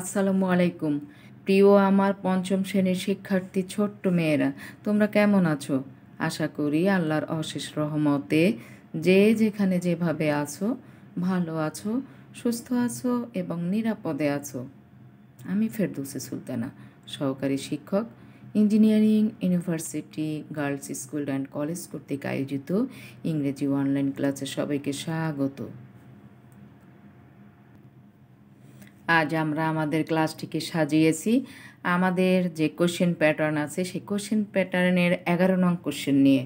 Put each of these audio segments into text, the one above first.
আসসালামু আলাইকুম প্রিয় আমার পঞ্চম শ্রেণীর শিক্ষার্থী ছোট্ট মেয়েরা তোমরা কেমন আছো আশা করি আল্লাহর অশেষ রহমতে যে যেখানে যেভাবে আছো ভালো আছো সুস্থ আছো এবং নিরাপদে আছো আমি ফেরদৌসে সুলতানা সহকারী শিক্ষক engineering university girls school and college কর্তৃক আয়োজিত ইংরেজি অনলাইন ক্লাসে সবাইকে স্বাগত আজ আমরা আমাদের ক্লাসটিকে সাজিয়েছি আমাদের যে কোশ্চেন প্যাটার্ন আছে সেই কোশ্চেন প্যাটার্নের এগারো নং কোশ্চেন নিয়ে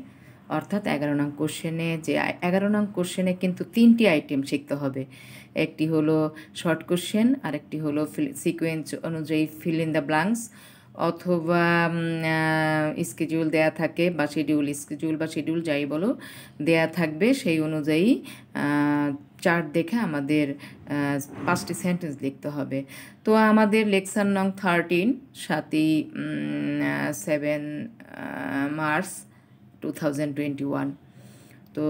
অর্থাৎ এগারো নং কোশ্চেনে যে এগারো নং কোশ্চেনে কিন্তু তিনটি আইটেম শিখতে হবে একটি হলো শর্ট কোশ্চেন আরেকটি হলো সিকোয়েন্স অনুযায়ী ফিল ইন দ্য ব্লাঙ্কস অথবা স্কেজুল দেয়া থাকে বা শিডিউল স্কেজুল বা শিডিউল যাই বলো দেয়া থাকবে সেই অনুযায়ী চার্ট দেখে আমাদের পাঁচটি সেন্টেন্স লিখতে হবে তো আমাদের লেকশন নং থার্টিন সাতই seven March two thousand twenty one তো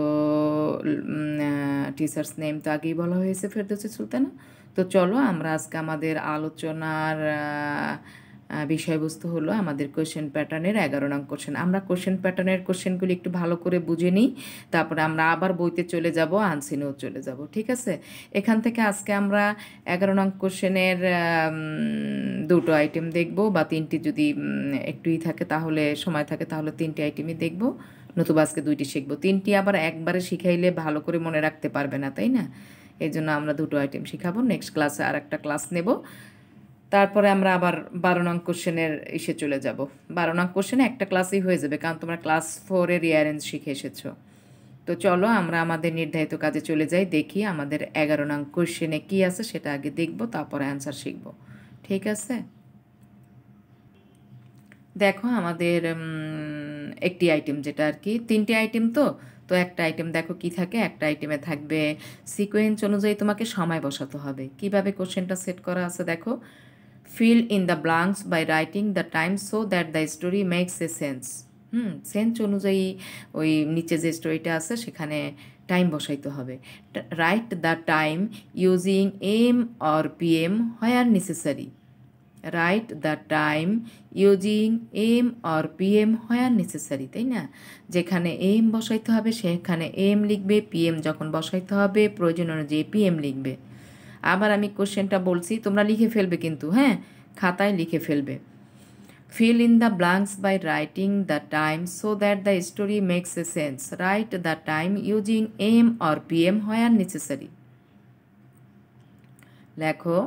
টিচার্স নেম তো আগেই বলা হয়েছে ফেরদৌসি সুলতানা তো চলো আমরা আজকে আমাদের আলোচনার বিষয়বস্তু হলো আমাদের কোশ্চেন প্যাটার্নের এগারো নং কোশ্চেন আমরা কোশ্চেন প্যাটার্নের কোশ্চেনগুলি একটু ভালো করে বুঝে নিই তারপরে আমরা আবার বইতে চলে যাব আনসিনেও চলে যাব ঠিক আছে এখান থেকে আজকে আমরা এগারো নং কোশ্চেনের দুটো আইটেম দেখব বা তিনটি যদি একটুই থাকে তাহলে সময় থাকে তাহলে তিনটি আইটেমই দেখব নতুবা আজকে দুইটি শিখবো তিনটি আবার একবারে শিখাইলে ভালো করে মনে রাখতে পারবে না তাই না এই জন্য আমরা দুটো আইটেম শিখাবো নেক্সট ক্লাসে আর একটা ক্লাস নেব তারপরে আমরা আবার বারো নং কোশ্চেনের ইসে চলে যাব বারো নং কোশ্চেনে একটা ক্লাসই হয়ে যাবে কারণ তোমরা ক্লাস ফোরে রিয়ারেঞ্জ শিখে এসেছো তো চলো আমরা আমাদের নির্ধারিত কাজে চলে যাই দেখি আমাদের এগারো নং কোশ্চেনে কী আছে সেটা আগে দেখব তারপরে অ্যান্সার শিখব ঠিক আছে দেখো আমাদের একটি আইটেম যেটা আর কি তিনটি আইটেম তো তো একটা আইটেম দেখো কি থাকে একটা আইটেমে থাকবে সিকোয়েন্স অনুযায়ী তোমাকে সময় বসাতে হবে কিভাবে কোশ্চেনটা সেট করা আছে দেখো fill in the blanks by writing the time so that the story makes a sense hmm sense অনুযায়ী ওই নিচে যে স্টোরিটা আছে সেখানে টাইম বসাইতে হবে write the time using AM or PM where necessary write the time using AM or PM where necessary তাই না যেখানে এম বসাইতে হবে সেখানে এম লিখবে পি এম যখন বসাইতে হবে প্রয়োজন অনুযায়ী পি এম লিখবে আবার আমি কোশ্চেনটা বলছি তোমরা লিখে ফেলবে কিন্তু হ্যাঁ খাতায় লিখে ফেলবে fill in the blanks by writing the time so that the story makes a sense write the time using AM or PM where necessary লেখো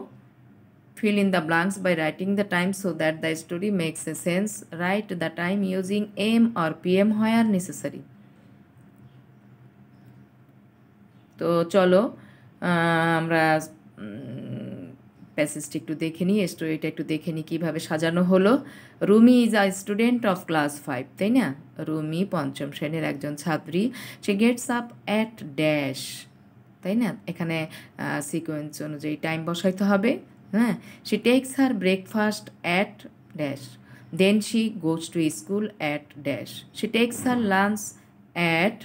fill in the blanks by writing the time so that the story makes sense write the time using am or pm where necessary তো চলো আমরা প্যাসেজটি একটু দেখে নিই স্টোরিটা একটু দেখে নিই কীভাবে সাজানো হলো Rumi is a student of class five তাই না রুমি পঞ্চম শ্রেণীর একজন ছাত্রী she gets up at dash তাই না এখানে সিকোয়েন্স অনুযায়ী টাইম বসাইতে হবে হ্যাঁ she takes her breakfast at dash then she goes to school at dash she takes her lunch at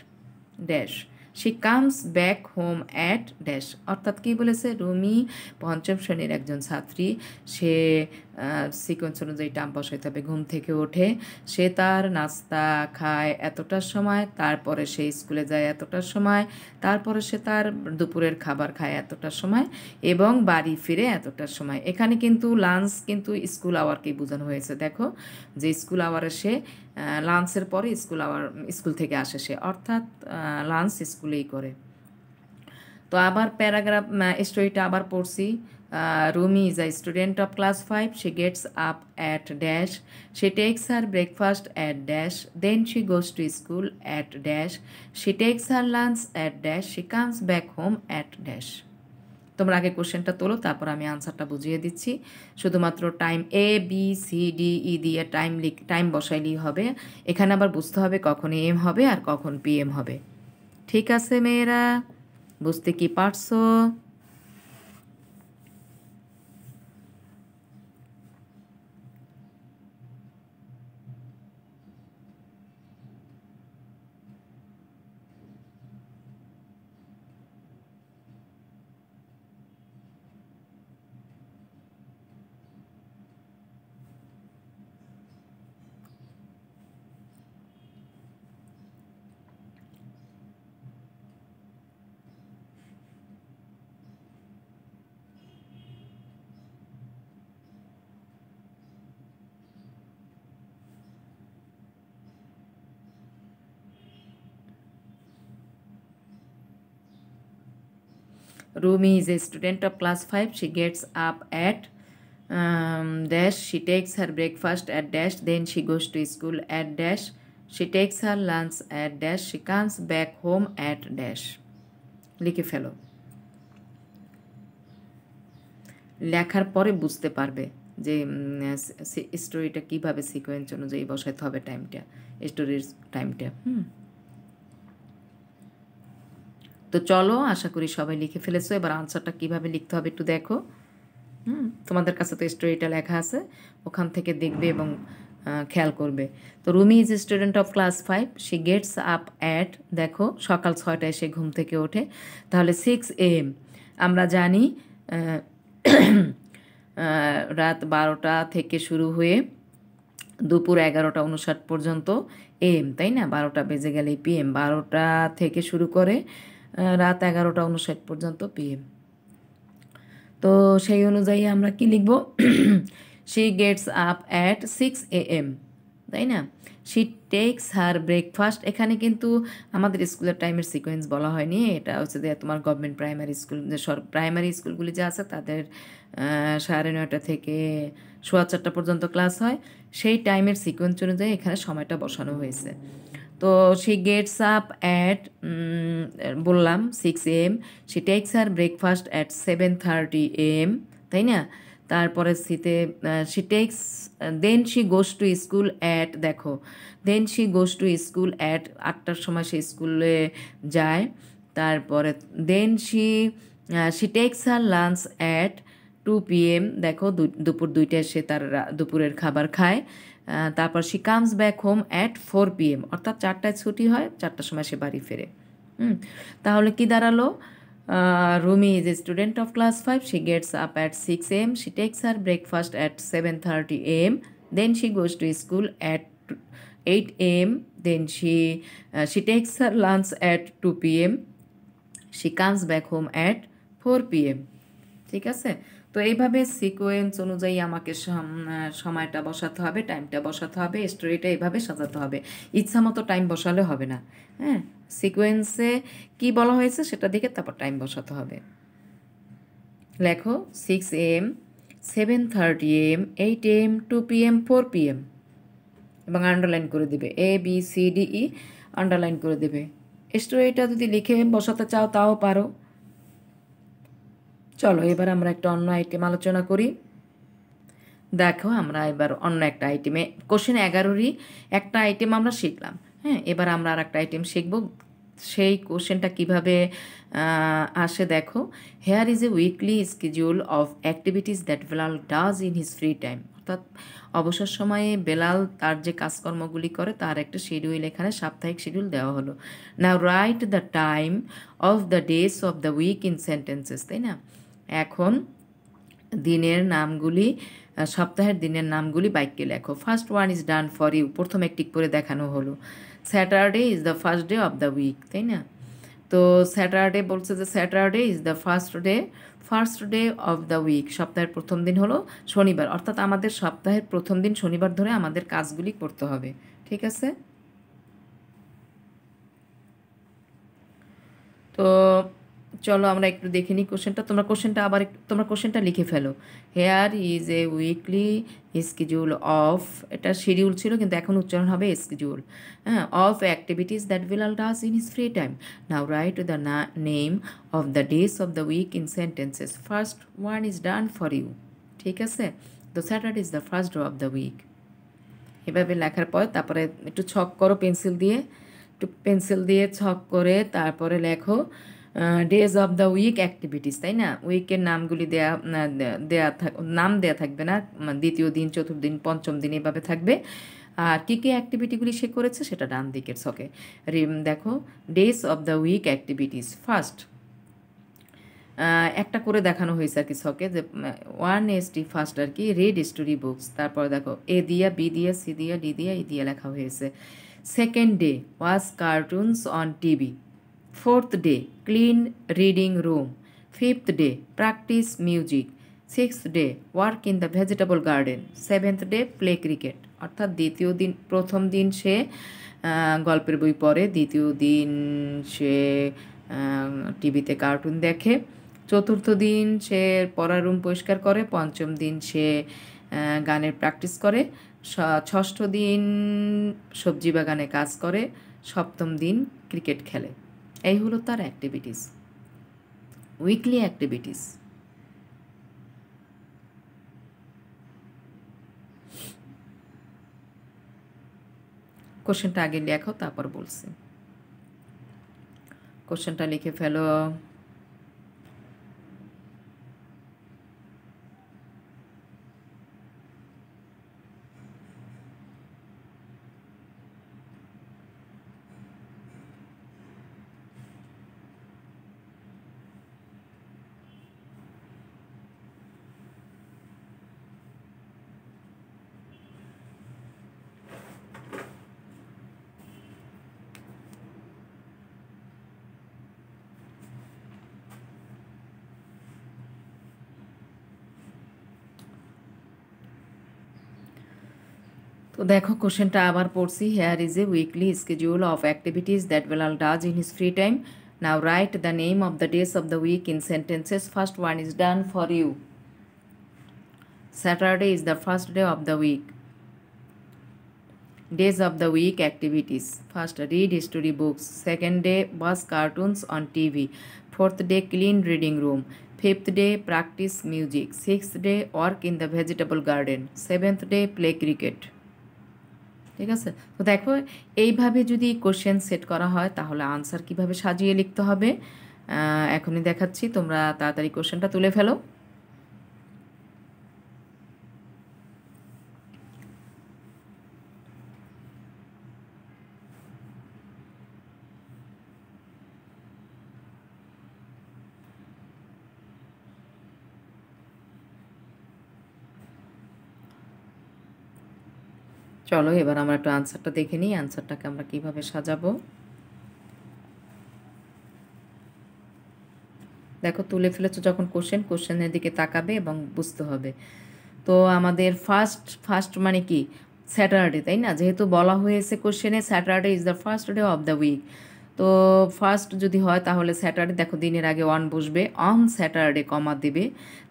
dash she comes back home at dash অর্থাৎ কি বলেছে রুমি পঞ্চম শ্রেণীর একজন ছাত্রী সে সিকোয়েন্স অনুযায়ী টাম বসাইতে হইতে হবে ঘুম থেকে ওঠে সে তার নাস্তা খায় এতটার সময় তারপরে সে স্কুলে যায় এতটার সময় তারপরে সে তার দুপুরের খাবার খায় এতটার সময় এবং বাড়ি ফিরে এতটার সময় এখানে কিন্তু লাঞ্চ কিন্তু স্কুল আওয়ারকেই বোঝানো হয়েছে দেখো যে স্কুল আওয়ারে সে লাঞ্চের পরে স্কুল আওয়ার স্কুল থেকে আসে সে অর্থাৎ লাঞ্চ স্কুলেই করে তো আবার প্যারাগ্রাফ স্টোরিটা আবার পড়ছি Uh, Rumi is a student of class 5. She gets up at dash. She takes her breakfast at dash. Then she goes to school at dash. She takes her lunch at dash. She comes back home at dash. তোমরা আগে কোশ্চেনটা তোলো তারপর আমি আনসারটা বুঝিয়ে দিচ্ছি শুধুমাত্র time A B C D E দিয়ে টাইম লিখ টাইম বসাইলেই হবে এখানে আবার বুঝতে হবে কখন এম হবে আর কখন পিএম হবে ঠিক আছে মেয়েরা বুঝতে কি পারছো Rumi is a student of class 5. She gets up at um, dash. She takes her breakfast at dash. Then she goes to school at dash. She takes her lunch at dash. She comes back home at dash. লিখে ফেলো লেখার পরে বুঝতে পারবে যে স্টোরিটা কিভাবে sequence অনুযায়ী বসাতে হবে টাইমটা স্টোরির টাইমটা হুম তো চলো আশা করি সবাই লিখে ফেলেছো এবার আনসারটা কিভাবে লিখতে হবে একটু দেখো হুম তোমাদের কাছে তো স্টোরিটা লেখা আছে ওখান থেকে দেখবে এবং খেয়াল করবে তো Rumi is student of class five she gets up at দেখো সকাল ছয়টায় সে ঘুম থেকে ওঠে তাহলে সিক্স এম আমরা জানি রাত বারোটা থেকে শুরু হয়ে দুপুর এগারোটা উনষাট পর্যন্ত এম তাই না বারোটা বেজে গেলে পি এম বারোটা থেকে শুরু করে রাত এগারোটা উনষাট পর্যন্ত পিএম তো সেই অনুযায়ী আমরা কি লিখব she gets up at six A M তাই না শি টেক্স হার ব্রেকফাস্ট এখানে কিন্তু আমাদের স্কুলের টাইমের সিকোয়েন্স বলা হয়নি এটা হচ্ছে যে তোমার গভর্নমেন্ট প্রাইমারি স্কুল যে প্রাইমারি স্কুলগুলি যে আছে তাদের সাড়ে নয়টা থেকে সোয়া চারটা পর্যন্ত ক্লাস হয় সেই টাইমের সিকোয়েন্স অনুযায়ী এখানে সময়টা বসানো হয়েছে তো সে গেটস আপ অ্যাট বললাম six AM she takes her breakfast at seven thirty AM তাই না তারপরে শীতে she takes then she goes to school at দেখো then she goes to school at আটটার সময় সে স্কুলে যায় তারপরে then she she takes her lunch at two P M দেখো দুপুর দুইটায় সে তার দুপুরের খাবার খায় তারপর she comes back home at four PM অর্থাৎ চারটায় ছুটি হয় চারটার সময় সে বাড়ি ফেরে হুম তাহলে কি দাঁড়ালো Rumi is a student of class five she gets up at six AM she takes her breakfast at seven thirty AM then she goes to school at eight AM then she uh, takes her lunch at two 2 she comes back home at four P M ঠিক আছে তো এইভাবে sequence অনুযায়ী আমাকে সময়টা বসাতে হবে টাইমটা বসাতে হবে স্টোরিটা এইভাবে সাজাতে হবে ইচ্ছা মতো টাইম বসালে হবে না হ্যাঁ সিকোয়েন্সে কি বলা হয়েছে সেটা দেখে তারপর টাইম বসাতে হবে লেখো six AM seven thirty AM eight AM two PM four PM এবং আন্ডারলাইন করে দেবে A B C D E underline করে দেবে স্টোরিটা যদি লিখে বসাতে চাও তাও পারো চলো এবার আমরা একটা অন্য আইটেম আলোচনা করি দেখো আমরা এবার অন্য একটা আইটেমে কোশ্চেন এগারোরই একটা আইটেম আমরা শিখলাম হ্যাঁ এবার আমরা আর একটা আইটেম শিখব সেই কোশ্চেনটা কিভাবে আসে দেখো here is a weekly schedule of activities that Belal does in his free time অর্থাৎ অবসর সময়ে বেলাল তার যে কাজকর্মগুলি করে তার একটা শিডিউল এখানে সাপ্তাহিক শিডিউল দেওয়া হলো now write the time of the days of the week in sentences তাই না এখন দিনের নামগুলি সপ্তাহের দিনের নামগুলি বাক্যে লেখো first one is done for you প্রথম একটি করে দেখানো হলো Saturday is the first day of the week তাই না তো স্যাটারডে বলছে যে Saturday is the first day first day of the week সপ্তাহের প্রথম দিন হলো শনিবার অর্থাৎ আমাদের সপ্তাহের প্রথম দিন শনিবার ধরে আমাদের কাজগুলি করতে হবে ঠিক আছে তো চলো আমরা একটু দেখে নিই কোশ্চেনটা তোমরা কোশ্চেনটা আবার তোমরা কোশ্চেনটা লিখে ফেলো here is a weekly schedule of এটা শিডিউল ছিল কিন্তু এখন উচ্চারণ হবে স্কিডিউল হ্যাঁ of activities that Bilal does in his free time now write the name of the days of the week in sentences first one is done for you ঠিক আছে the Saturday is the first day of the week এভাবে লেখার পর তারপরে একটু ছক করো pencil দিয়ে একটু পেন্সিল দিয়ে ছক করে তারপরে লেখো days of the week activities তাই না উইকের নামগুলি দেয়া দেয়া নাম দেয়া থাকবে না মানে দ্বিতীয় দিন চতুর্থ দিন পঞ্চম দিন এভাবে থাকবে আর কী কী অ্যাক্টিভিটিগুলি সে করেছে সেটা ডান দিকের ছকে দেখো days of the week activities first একটা করে দেখানো হয়েছে আর কি ছকে যে ওয়ান এসটি ফার্স্ট আর কি রেড স্টোরি বুকস তারপরে দেখো এ দিয়া বি দিয়া সি দিয়া ডি দিয়া ই দিয়া লেখা হয়েছে second day was cartoons on TV Fourth day, clean reading room. Fifth day, practice music. Sixth day, work in the vegetable garden. Seventh day, play cricket. অর্থাৎ দ্বিতীয় দিন প্রথম দিন সে গল্পের বই পড়ে দ্বিতীয় দিন সে টিভিতে কার্টুন দেখে চতুর্থ দিন সে পড়ার রুম পরিষ্কার করে পঞ্চম দিন সে গানের প্র্যাকটিস করে ষষ্ঠ দিন সবজি বাগানে কাজ করে সপ্তম দিন ক্রিকেট খেলে এই হলো তার অ্যাক্টিভিটিস উইকলি অ্যাক্টিভিটিস কোশ্চেনটা আগে লেখো তারপর বলছি কোশ্চেনটা লিখে ফেলো তো দেখো কোশ্চেনটা আবার পড়ছি here is a weekly schedule of activities that Belal does in his free time now write the name of the days of the week in sentences first one is done for you Saturday is the first day of the week days of the week activities first read history books second day watch cartoons on tv fourth day clean reading room fifth day practice music sixth day work in the vegetable garden seventh day play cricket ঠিক আছে তো দেখো এইভাবে যদি question set করা হয় তাহলে answer কিভাবে সাজিয়ে লিখতে হবে এখনই দেখাচ্ছি তোমরা তাড়াতাড়ি কোশ্চেনটা তুলে ফেলো চলো এবার আমরা একটু আনসারটা দেখে নিই আনসারটাকে আমরা কিভাবে সাজাবো দেখো তুলে ফেলেছো যখন কোশ্চেন কোশ্চেনের দিকে তাকাবে এবং বুঝতে হবে তো আমাদের ফার্স্ট ফার্স্ট মানে কি স্যাটারডে তাই না যেহেতু বলা হয়েছে কোশ্চেনে Saturday is the first day of the week তো ফার্স্ট যদি হয় তাহলে স্যাটারডে দেখো দিনের আগে ওয়ান বসবে অন স্যাটারডে কমা দেবে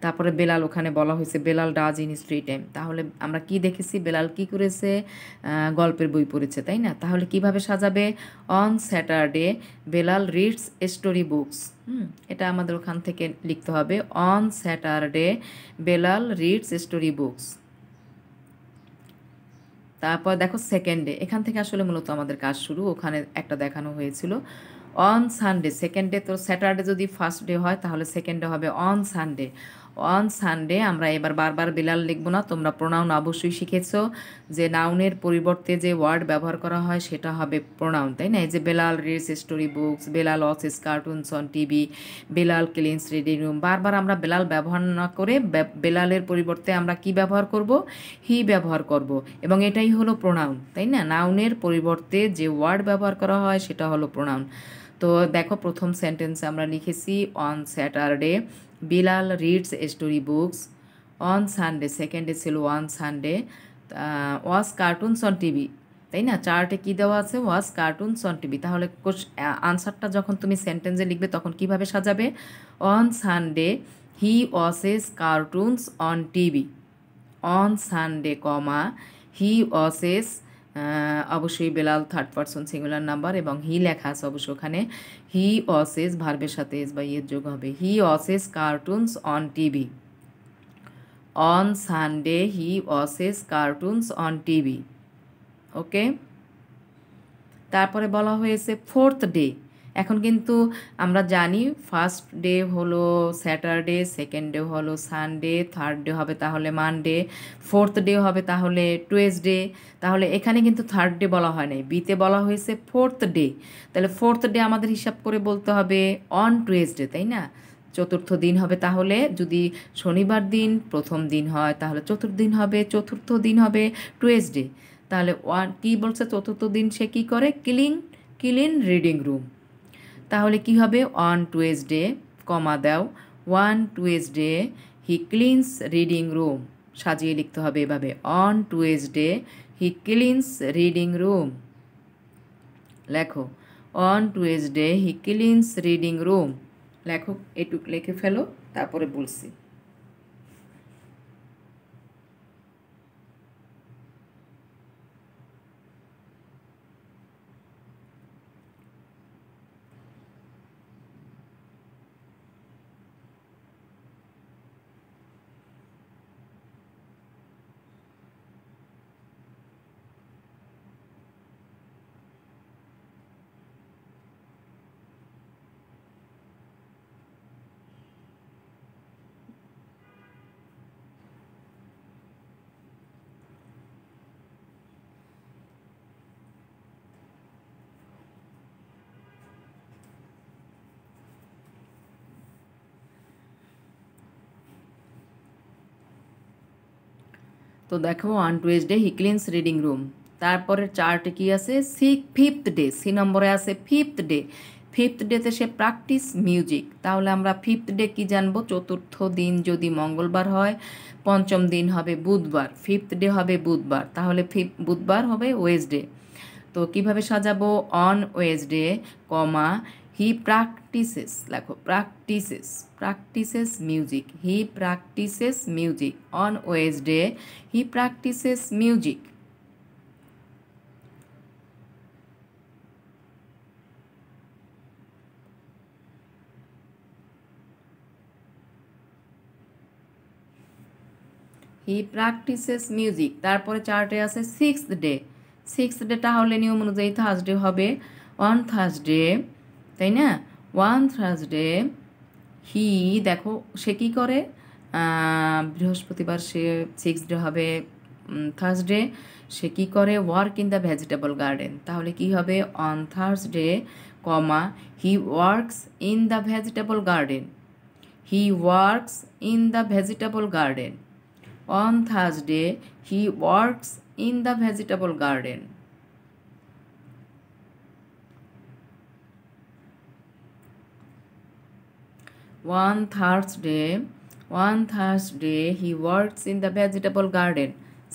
তারপরে বেলাল ওখানে বলা হয়েছে বেলাল ডাজ ইন স্ট্রি টাইম তাহলে আমরা কি দেখেছি বেলাল কি করেছে গল্পের বই পড়েছে তাই না তাহলে কিভাবে সাজাবে on Saturday Belal reads story books এটা আমাদের ওখান থেকে লিখতে হবে on Saturday Belal reads story books তারপর দেখো সেকেন্ড ডে এখান থেকে আসলে মূলত আমাদের কাজ শুরু ওখানে একটা দেখানো হয়েছিল অন সানডে সেকেন্ড ডে তো স্যাটারডে যদি ফার্স্ট ডে হয় তাহলে সেকেন্ড ডে হবে অন সানডে অন সানডে আমরা এবার বারবার বিলাল লিখব না তোমরা প্রোনাউন অবশ্যই শিখেছ যে নাউনের পরিবর্তে যে ওয়ার্ড ব্যবহার করা হয় সেটা হবে প্রোনাউন তাই না এই যে Belal reads story books Belal watches cartoons on TV Belal cleans reading room বারবার আমরা বেলাল ব্যবহার না করে বেলালের পরিবর্তে আমরা কি ব্যবহার করব হি ব্যবহার করব এবং এটাই হলো প্রোনাউন তাই না নাউনের পরিবর্তে যে ওয়ার্ড ব্যবহার করা হয় সেটা হলো প্রোনাউন তো দেখো প্রথম সেন্টেন্স আমরা লিখেছি on Saturday Bilal reads story books on Sunday, second day ছিল on Sunday, uh, was cartoons on TV. তাই না চার্টে কী দেওয়া আছে ওয়াজ কার্টুনস অন টিভি তাহলে আনসারটা যখন তুমি সেন্টেন্সে লিখবে তখন কিভাবে সাজাবে on Sunday he watches cartoons on TV on Sunday comma he watches অবশ্যই Belal third person singular number এবং হি লেখা আছে অবশ্য ওখানে হি অসেস ভার্বের সাথে এস বা ইয়ের যোগ হবে he watches cartoons on TV on Sunday he watches cartoons on TV okay তারপরে বলা হয়েছে ফোর্থ ডে এখন কিন্তু আমরা জানি ফার্স্ট ডে হলো স্যাটারডে সেকেন্ড ডে হলো সানডে থার্ড ডে হবে তাহলে মানডে ফোর্থ ডে হবে তাহলে টুয়েসডে তাহলে এখানে কিন্তু থার্ড ডে বলা হয় নাই বিতে বলা হয়েছে ফোর্থ ডে তাহলে ফোর্থ ডে আমাদের হিসাব করে বলতে হবে অন টুয়েসডে তাই না চতুর্থ দিন হবে তাহলে যদি শনিবার দিন প্রথম দিন হয় তাহলে চতুর্থ দিন হবে চতুর্থ দিন হবে টুয়েসডে তাহলে ওয়ান কী বলছে চতুর্থ দিন সে কী করে ক্লিন ক্লিন রিডিং রুম তাহলে কি হবে অন টুয়েসডে কমা দাও on Tuesday he cleans reading room সাজিয়ে লিখতে হবে এভাবে on Tuesday he cleans reading room লেখো on Tuesday he cleans reading room লেখো এটুক লিখে ফেলো তারপরে বলছি তো দেখো on Tuesday he cleans reading room তারপরে চার্টে কি আছে সি ফিফথ ডে সি নম্বরে আছে ফিফথ ডে ফিফথ ডেতে সে প্র্যাকটিস মিউজিক তাহলে আমরা ফিফথ ডে কি জানবো চতুর্থ দিন যদি মঙ্গলবার হয় পঞ্চম দিন হবে বুধবার ফিফথ ডে হবে বুধবার তাহলে ফিফ বুধবার হবে ওয়েসডে তো কিভাবে সাজাবো on Wednesday comma he practises লেখো practises practises music he practises music on Wednesday he practises music he practises music তারপরে চারটে আছে সিক্স ডে সিক্স ডেটা হলে নিয়ম অনুযায়ী থার্সডে হবে অন থার্সডে তাই না ওয়ান থার্সডে হি দেখো সে কী করে বৃহস্পতিবার সে সিক্স ডে হবে থার্সডে সে কী করে work in the vegetable garden তাহলে কি হবে on Thursday comma he works in the vegetable garden he works in the vegetable garden on Thursday he works in the vegetable garden One Thursday, one Thursday he works in the vegetable garden.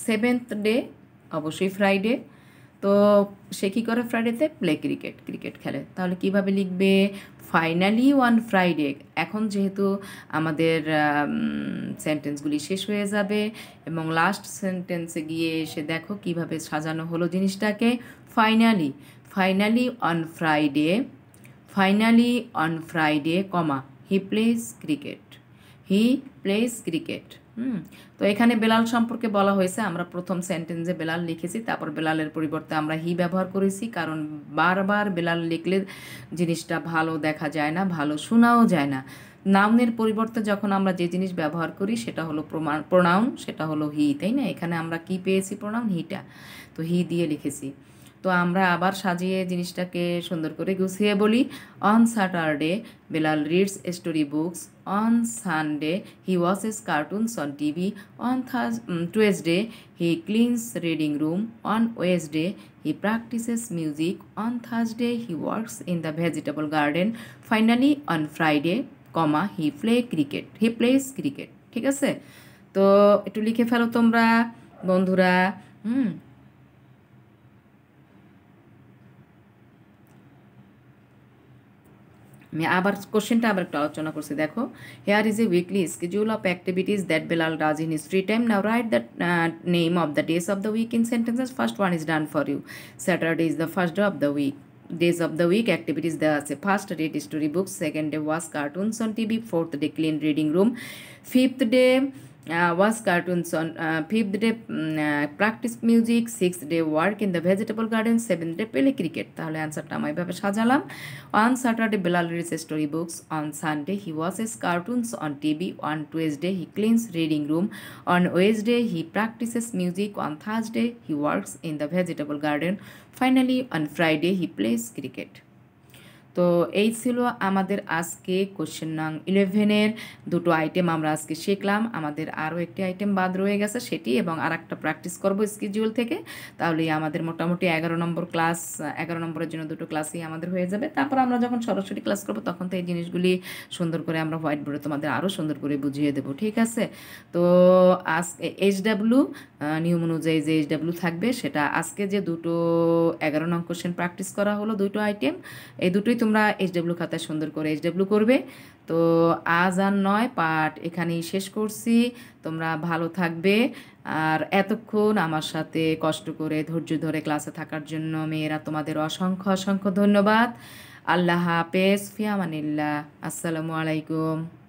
Seventh day, অবশ্যই Friday তো সে কী করে ফ্রাইডেতে play cricket cricket খেলে তাহলে কিভাবে লিখবে finally one Friday এখন যেহেতু আমাদের সেন্টেন্সগুলি শেষ হয়ে যাবে এবং লাস্ট সেন্টেন্সে গিয়ে এসে দেখো কিভাবে সাজানো হলো জিনিসটাকে finally finally on Friday finally on Friday comma he plays cricket he plays cricket hmm তো এখানে বেলাল সম্পর্কে বলা হয়েছে আমরা প্রথম সেন্টেন্সে বেলাল লিখেছি তারপর বেলালের পরিবর্তে আমরা হি ব্যবহার করেছি কারণ বারবার বেলাল লিখলে জিনিসটা ভালো দেখা যায় না ভালো শোনাও যায় না নাউনের পরিবর্তে যখন আমরা যে জিনিস ব্যবহার করি সেটা হলো প্রমাণ প্রোনাউন সেটা হলো হি তাই না এখানে আমরা কি পেয়েছি প্রোনাউন হিটা তো হি দিয়ে লিখেছি তো আমরা আবার সাজিয়ে জিনিসটাকে সুন্দর করে গুছিয়ে বলি on Saturday Belal reads story books on Sunday he watches cartoons on TV on Thurs Tuesday he cleans reading room on Wednesday he practises music on Thursday he works in the vegetable garden finally on Friday comma he play cricket he plays cricket ঠিক আছে তো একটু লিখে ফেলো তোমরা বন্ধুরা হুম আমি আবার কোশ্চেনটা আবার একটু আলোচনা করছি দেখো here is a weekly schedule of activities that Belal does in his free time now write that name of the days of the week in sentences first one is done for you Saturday is the first day of the week days of the week activities দেওয়া আছে first day story book second day watch cartoons on TV fourth day clean reading room fifth day uh, watch cartoons on uh, fifth day uh, practice music sixth day work in the vegetable garden seventh day play cricket তাহলে অ্যানসারটা আমি এভাবে সাজালাম on saturday bilal reads story books on sunday he watches cartoons on tv on tuesday he cleans reading room on wednesday he practices music on thursday he works in the vegetable garden finally on friday he plays cricket তো এই ছিল আমাদের আজকে question নং ইলেভেনের দুটো item আমরা আজকে শিখলাম আমাদের আরও একটি আইটেম বাদ রয়ে গেছে সেটি এবং আর একটা প্র্যাকটিস করবো স্কিডিউল থেকে তাহলে আমাদের মোটামুটি এগারো নম্বর ক্লাস এগারো নম্বরের জন্য দুটো ক্লাসই আমাদের হয়ে যাবে তারপর আমরা যখন সরাসরি ক্লাস করবো তখন তো এই জিনিসগুলি সুন্দর করে আমরা হোয়াইট বোর্ডে তোমাদের আরও সুন্দর করে বুঝিয়ে দেবো ঠিক আছে তো আজ এইচ নিয়ম অনুযায়ী যে এইচডাব্লু থাকবে সেটা আজকে যে দুটো এগারো নং কোশ্চেন প্র্যাকটিস করা হলো দুটো আইটেম এই দুটোই তোমরা এইচডাব্লু খাতায় সুন্দর করে এইচডাব্লু করবে তো আজ আর নয় পাঠ এখানেই শেষ করছি তোমরা ভালো থাকবে আর এতক্ষণ আমার সাথে কষ্ট করে ধৈর্য ধরে ক্লাসে থাকার জন্য মেয়েরা তোমাদের অসংখ্য অসংখ্য ধন্যবাদ আল্লাহ হাফেজ ফিয়ামানিল্লাহ আসসালামু আলাইকুম